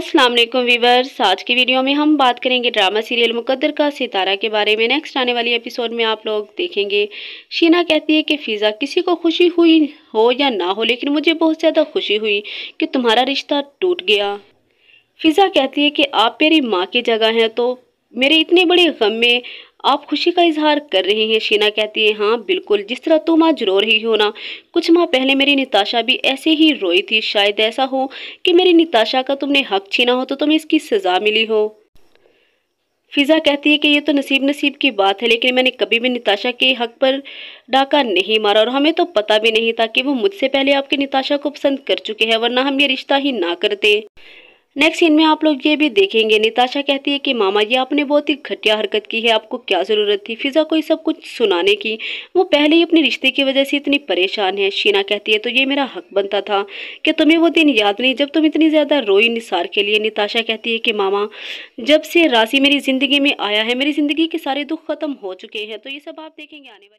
अस्सलाम वालेकुम वीवर्स आज की वीडियो में हम बात करेंगे ड्रामा सीरियल मुकद्दर का सितारा के बारे में नेक्स्ट आने वाली एपिसोड में आप लोग देखेंगे शीना कहती है कि फ़िज़ा किसी को खुशी हुई हो या ना हो लेकिन मुझे बहुत ज़्यादा खुशी हुई कि तुम्हारा रिश्ता टूट गया फ़िज़ा कहती है कि आप मेरी माँ की जगह हैं तो मेरे इतने बड़े गम में आप खुशी का इजहार कर रहे हैं शीना कहती है हाँ बिल्कुल जिस तरह तुम आज रो रही हो ना कुछ माह पहले मेरी निताशा भी ऐसे ही रोई थी शायद ऐसा हो कि मेरी निताशा का तुमने हक छीना हो तो तुम्हें इसकी सज़ा मिली हो फिज़ा कहती है कि ये तो नसीब नसीब की बात है लेकिन मैंने कभी भी निताशा के हक पर डाका नहीं मारा और हमें तो पता भी नहीं था कि वो मुझसे पहले आपके निताशा को पसंद कर चुके हैं वरना हम ये रिश्ता ही ना करते नेक्स्ट सीन में आप लोग ये भी देखेंगे निताशा कहती है कि मामा ये आपने बहुत ही घटिया हरकत की है आपको क्या ज़रूरत थी फिज़ा को ये सब कुछ सुनाने की वो पहले ही अपने रिश्ते की वजह से इतनी परेशान है शीना कहती है तो ये मेरा हक बनता था कि तुम्हें वो दिन याद नहीं जब तुम इतनी ज़्यादा रोई निसार के लिए निताशा कहती है कि मामा जब से राशि मेरी ज़िंदगी में आया है मेरी ज़िंदगी के सारे दुख ख़त्म हो चुके हैं तो ये सब आप देखेंगे आने वाली